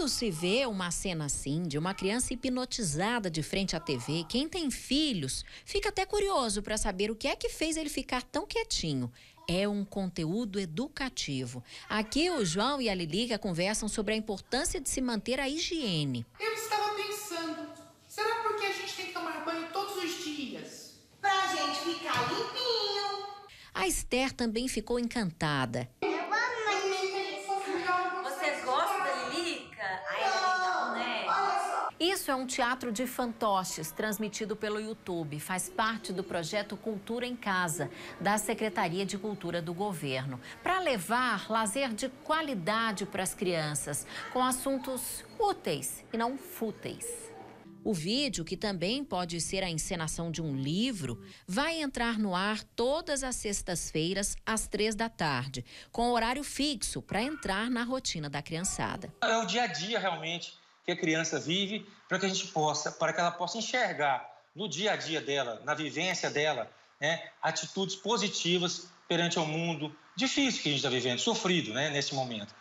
Quando se vê uma cena assim, de uma criança hipnotizada de frente à TV, quem tem filhos fica até curioso para saber o que é que fez ele ficar tão quietinho. É um conteúdo educativo. Aqui o João e a Lilica conversam sobre a importância de se manter a higiene. Eu estava pensando, será porque a gente tem que tomar banho todos os dias? Pra gente ficar limpinho. A Esther também ficou encantada. Isso é um teatro de fantoches transmitido pelo YouTube. Faz parte do projeto Cultura em Casa, da Secretaria de Cultura do governo, para levar lazer de qualidade para as crianças, com assuntos úteis e não fúteis. O vídeo, que também pode ser a encenação de um livro, vai entrar no ar todas as sextas-feiras, às três da tarde, com horário fixo para entrar na rotina da criançada. É o dia a dia, realmente que a criança vive, para que a gente possa, para que ela possa enxergar no dia a dia dela, na vivência dela, né, atitudes positivas perante o mundo difícil que a gente está vivendo, sofrido, né, nesse momento.